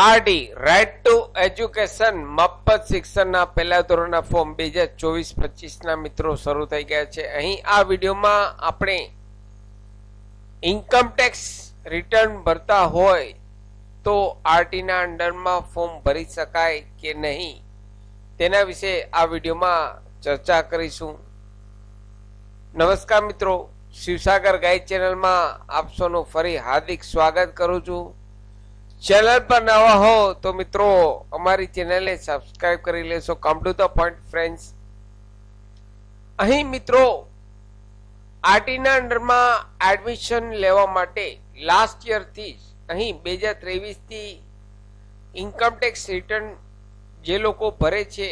RD right to education મફત શિક્ષણના પહેલા ધોરણના ફોર્મ બે હજાર ચોવીસ પચીસના મિત્રો શરૂ થઈ ગયા છે અહીં આ વિડીયોમાં આપણે ઇન્કમટેક્સ રિટર્ન ભરતા હોય તો આરટીના અંડરમાં ફોર્મ ભરી શકાય કે નહીં તેના વિશે આ વિડીયોમાં ચર્ચા કરીશું નમસ્કાર મિત્રો શિવસાગર ગાઈડ ચેનલમાં આપ સૌનું ફરી હાર્દિક સ્વાગત કરું છું ચેનલ પર નવા હો તો મિત્રો અમારી ચેનલને સબસ્ક્રાઇબ કરી લેશો come to the point friends અહીં મિત્રો આરટીના અંડરમાં એડમિશન લેવા માટે લાસ્ટ યરથી અહીં બે હજાર ત્રેવીસથી ઇન્કમટેક્સ રિટર્ન જે લોકો ભરે છે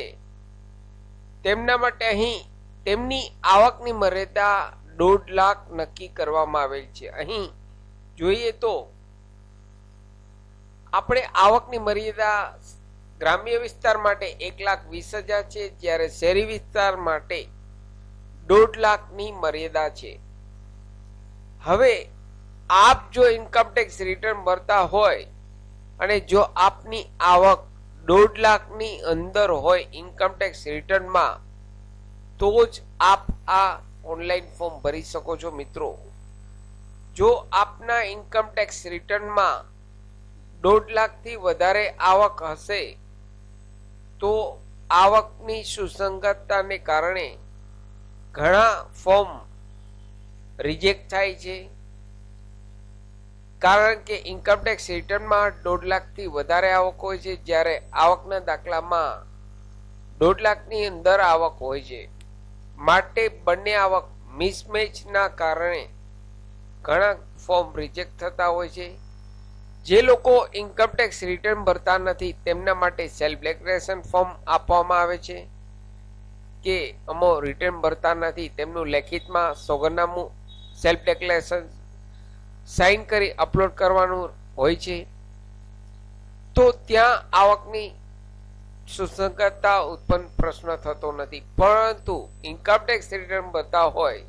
તેમના માટે અહીં તેમની આવકની મર્યાદા દોઢ લાખ નક્કી કરવામાં આવેલ છે અહીં જોઈએ તો આપણે આવકની મર્યાદા ગ્રામ્ય વિસ્તાર માટે એક લાખ વીસ હજાર છે જ્યારે શહેરી વિસ્તાર માટે દોઢ લાખની મર્યાદા છે હવે આપ જો ઇન્કમટેક્સ રિટર્ન ભરતા હોય અને જો આપની આવક દોઢ લાખની અંદર હોય ઇન્કમટેક્સ રિટર્નમાં તો જ આપ આ ઓનલાઈન ફોર્મ ભરી શકો છો મિત્રો જો આપના ઇન્કમટેક્સ રિટર્નમાં દોઢ લાખથી વધારે આવક હશે તો આવકની સુસંગતતાને કારણે ઘણા ફોર્મ રિજેક્ટ થાય છે કારણ કે ઇન્કમટેક્સ રિટર્નમાં દોઢ લાખથી વધારે આવક હોય છે જ્યારે આવકના દાખલામાં દોઢ લાખની અંદર આવક હોય છે માટે બંને આવક મિસમેચના કારણે ઘણા ફોર્મ રિજેક્ટ થતા હોય છે જે લોકો ઇન્કમટેક્સ રિટર્ન ભરતા નથી તેમના માટે સેલ્ફ ડેક્લેરેશન ફોર્મ આપવામાં આવે છે કે અમો રિટર્ન ભરતા નથી તેમનું લેખિતમાં સોગરનામું સેલ્ફ ડેક્લેરેશન સાઇન કરી અપલોડ કરવાનું હોય છે તો ત્યાં આવકની સુસંગતતા ઉત્પન્ન પ્રશ્ન થતો નથી પરંતુ ઇન્કમટેક્સ રિટર્ન ભરતા હોય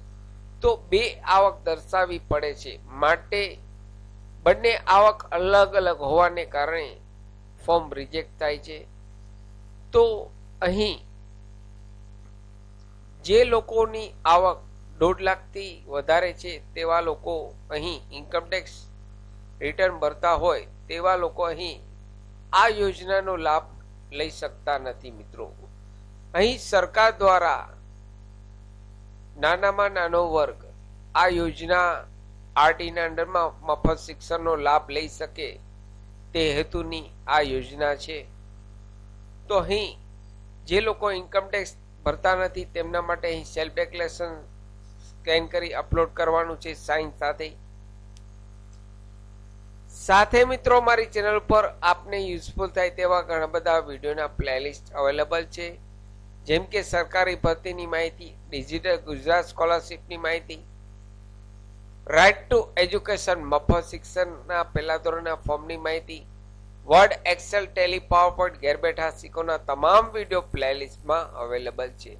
તો બે આવક દર્શાવી પડે છે માટે બંને આવક અલગ અલગ હોવાને કારણે ફોર્મ રિજેક્ટ થાય છે તો અહીં જે લોકોની આવક દોઢ લાખથી વધારે છે તેવા લોકો અહીં ઇન્કમટેક્સ રિટર્ન ભરતા હોય તેવા લોકો અહીં આ યોજનાનો લાભ લઈ શકતા નથી મિત્રો અહીં સરકાર દ્વારા નાનામાં નાનો વર્ગ આ યોજના આરટીના અંડરમાં મફત શિક્ષણનો લાભ લઈ શકે તે હેતુની આ યોજના છે તો અહીં જે લોકો ઇન્કમટેક્સ ભરતા નથી તેમના માટે અહીં સેલ્ફ ડેક્લેરેશન સ્કેન કરી અપલોડ કરવાનું છે સાઇન સાથે સાથે મિત્રો મારી ચેનલ પર આપને યુઝફુલ થાય તેવા ઘણા બધા વિડીયોના પ્લેલિસ્ટ અવેલેબલ છે જેમ કે સરકારી ભરતીની માહિતી ડિજિટલ ગુજરાત સ્કોલરશિપની માહિતી રાઇટ ટુ એજ્યુકેશન મફત શિક્ષણના પહેલા ધોરણના ફોર્મની માહિતી વર્ડ એક્સેલ ટેલી પાવરપોઈન્ટ ઘેર બેઠા શીખોના તમામ વિડીયો પ્લેલિસ્ટમાં અવેલેબલ છે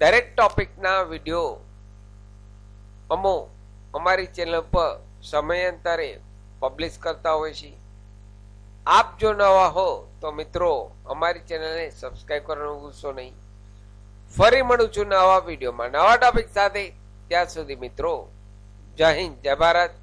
દરેક ટોપિકના વિડીયો અમો અમારી ચેનલ પર સમયાંતરે પબ્લિશ કરતા હોય છે આપ જો નવા હો તો મિત્રો અમારી ચેનલને સબસ્ક્રાઈબ કરવાનું ભૂલશો નહીં ફરી મળું છું નવા વિડીયોમાં નવા ટોપિક સાથે ત્યાં સુધી મિત્રો જય હિન્દ જય ભારત